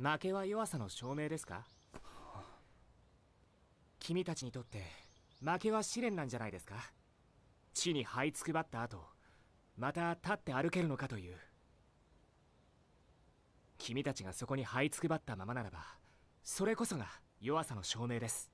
負けは弱さの証明ですか君たちにとって負けは試練なんじゃないですか地に這いつくばった後また立って歩けるのかという君たちがそこに這いつくばったままならばそれこそが弱さの証明です